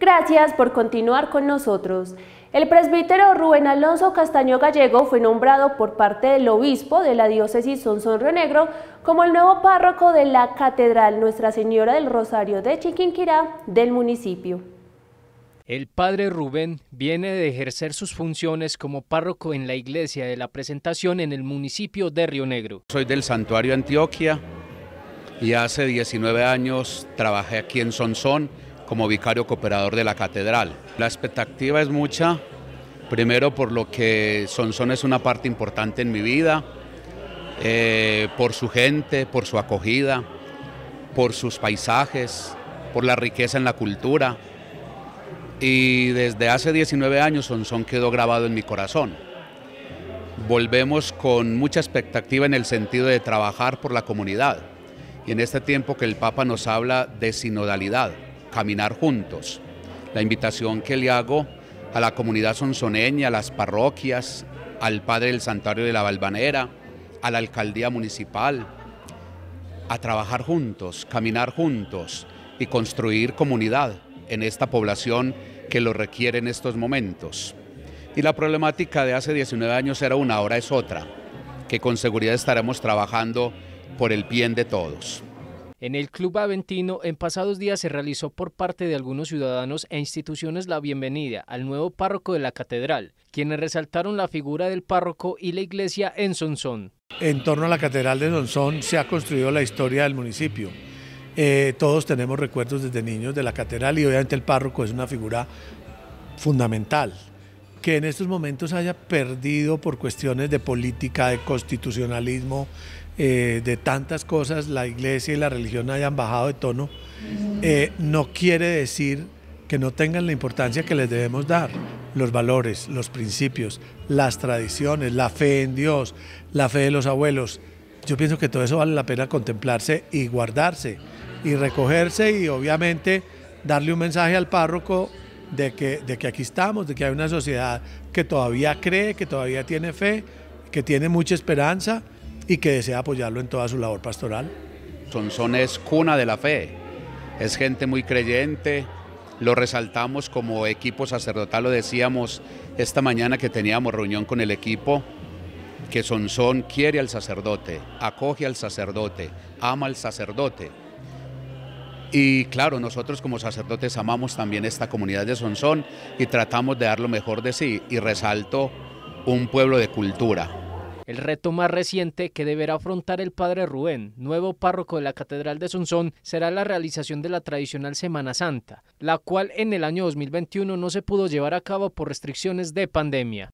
Gracias por continuar con nosotros. El presbítero Rubén Alonso Castaño Gallego fue nombrado por parte del obispo de la diócesis Sonsón Río Negro como el nuevo párroco de la Catedral Nuestra Señora del Rosario de Chiquinquirá del municipio. El padre Rubén viene de ejercer sus funciones como párroco en la iglesia de la presentación en el municipio de Río Negro. Soy del santuario Antioquia y hace 19 años trabajé aquí en Sonsón como vicario cooperador de la catedral. La expectativa es mucha, primero por lo que Sonsón es una parte importante en mi vida, eh, por su gente, por su acogida, por sus paisajes, por la riqueza en la cultura. Y desde hace 19 años Sonsón quedó grabado en mi corazón. Volvemos con mucha expectativa en el sentido de trabajar por la comunidad. Y en este tiempo que el Papa nos habla de sinodalidad, caminar juntos. La invitación que le hago a la comunidad sonzoneña, a las parroquias, al Padre del Santuario de la Balvanera, a la alcaldía municipal, a trabajar juntos, caminar juntos y construir comunidad en esta población que lo requiere en estos momentos. Y la problemática de hace 19 años era una, ahora es otra, que con seguridad estaremos trabajando por el bien de todos. En el Club Aventino, en pasados días se realizó por parte de algunos ciudadanos e instituciones la bienvenida al nuevo párroco de la catedral, quienes resaltaron la figura del párroco y la iglesia en Sonsón. En torno a la catedral de Sonsón se ha construido la historia del municipio. Eh, todos tenemos recuerdos desde niños de la catedral y obviamente el párroco es una figura fundamental que en estos momentos haya perdido por cuestiones de política, de constitucionalismo, eh, de tantas cosas, la iglesia y la religión hayan bajado de tono, eh, no quiere decir que no tengan la importancia que les debemos dar, los valores, los principios, las tradiciones, la fe en Dios, la fe de los abuelos. Yo pienso que todo eso vale la pena contemplarse y guardarse y recogerse y obviamente darle un mensaje al párroco de que, aquí estamos, de que hay una sociedad que todavía cree, que todavía tiene fe, que tiene mucha esperanza y que desea apoyarlo en toda su labor pastoral. Sonsón es cuna de la fe, es gente muy creyente, lo resaltamos como equipo sacerdotal, lo decíamos esta mañana que teníamos reunión con el equipo, que Sonsón quiere al sacerdote, acoge al sacerdote, ama al sacerdote y claro, nosotros como sacerdotes amamos también esta comunidad de Sonsón y tratamos de dar lo mejor de sí y resalto un pueblo de cultura. El reto más reciente que deberá afrontar el padre Rubén, nuevo párroco de la Catedral de Sonsón, será la realización de la tradicional Semana Santa, la cual en el año 2021 no se pudo llevar a cabo por restricciones de pandemia.